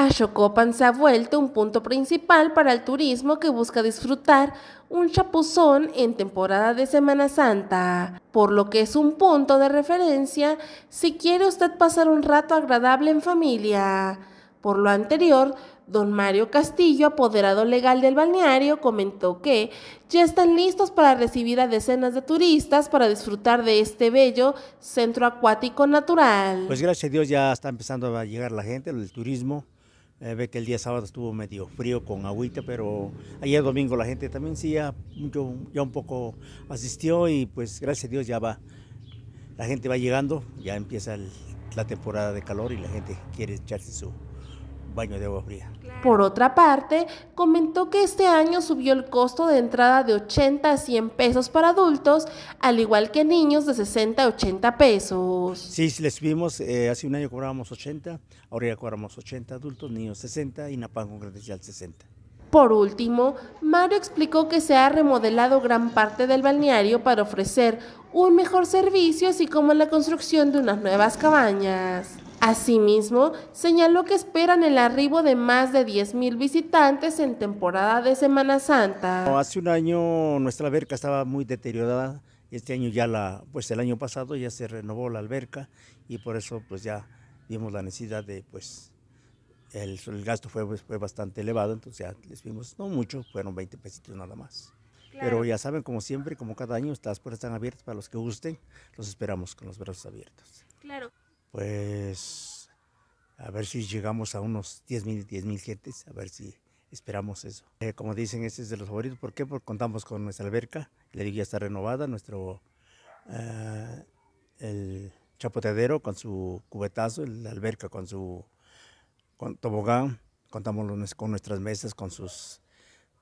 Ashokopan se ha vuelto un punto principal para el turismo que busca disfrutar un chapuzón en temporada de Semana Santa, por lo que es un punto de referencia si quiere usted pasar un rato agradable en familia. Por lo anterior, don Mario Castillo, apoderado legal del balneario, comentó que ya están listos para recibir a decenas de turistas para disfrutar de este bello centro acuático natural. Pues gracias a Dios ya está empezando a llegar la gente, el turismo, eh, ve que el día sábado estuvo medio frío con agüita, pero ayer domingo la gente también sí ya, ya un poco asistió y pues gracias a Dios ya va. La gente va llegando, ya empieza la temporada de calor y la gente quiere echarse su, baño de agua fría. Por otra parte, comentó que este año subió el costo de entrada de 80 a 100 pesos para adultos, al igual que niños de 60 a 80 pesos. Sí, les subimos, eh, hace un año cobrábamos 80, ahora ya cobramos 80 adultos, niños 60 y Napán al 60. Por último, Mario explicó que se ha remodelado gran parte del balneario para ofrecer un mejor servicio, así como la construcción de unas nuevas cabañas. Asimismo, señaló que esperan el arribo de más de mil visitantes en temporada de Semana Santa. Hace un año nuestra alberca estaba muy deteriorada, este año ya la, pues el año pasado ya se renovó la alberca y por eso pues ya vimos la necesidad de pues el, gasto fue, pues, fue bastante elevado, entonces ya les vimos, no mucho, fueron 20 pesitos nada más. Pero ya saben, como siempre, como cada año, estas puertas están abiertas para los que gusten, los esperamos con los brazos abiertos. Claro pues a ver si llegamos a unos 10 mil, 10 mil a ver si esperamos eso. Eh, como dicen, este es de los favoritos, ¿por qué? Porque contamos con nuestra alberca, la ya está renovada, nuestro eh, el chapoteadero con su cubetazo, la alberca con su con tobogán, contamos con nuestras mesas, con sus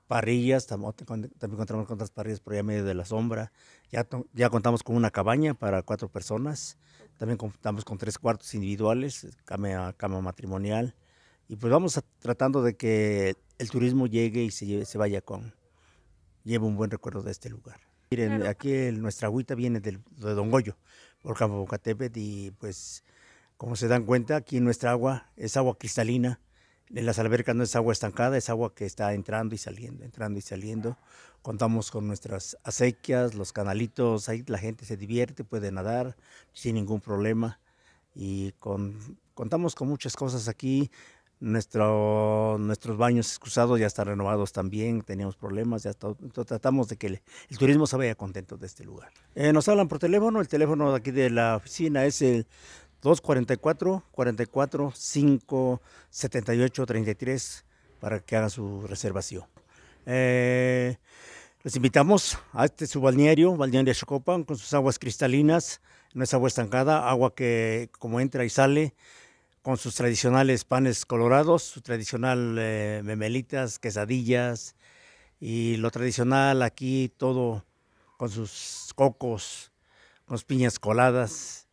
parrillas, también contamos con otras parrillas por allá medio de la sombra. Ya, ya contamos con una cabaña para cuatro personas. También contamos con tres cuartos individuales, cama, cama matrimonial. Y pues vamos tratando de que el turismo llegue y se, se vaya con, lleve un buen recuerdo de este lugar. Miren, aquí nuestra agüita viene del, de Don Goyo, por Campo Bocatepet, y pues como se dan cuenta, aquí nuestra agua es agua cristalina, en las albercas no es agua estancada, es agua que está entrando y saliendo, entrando y saliendo. Contamos con nuestras acequias, los canalitos, ahí la gente se divierte, puede nadar sin ningún problema. Y con, contamos con muchas cosas aquí. Nuestro, nuestros baños excusados ya están renovados también, teníamos problemas, ya tratamos de que el, turismo se vaya contento de este lugar. Eh, nos hablan por teléfono, el teléfono aquí de la oficina es el 244 44 5 78 33 para que hagan su reservación. Eh, les invitamos a este su balneario, Balneario Chocopan, con sus aguas cristalinas, no es agua estancada, agua que como entra y sale, con sus tradicionales panes colorados, su tradicional eh, memelitas, quesadillas y lo tradicional aquí todo con sus cocos, con sus piñas coladas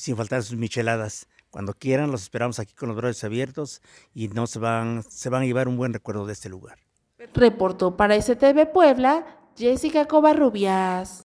sin faltar sus micheladas. Cuando quieran, los esperamos aquí con los brazos abiertos y no se van, se van a llevar un buen recuerdo de este lugar. Reportó para STV Puebla Jessica Covarrubias.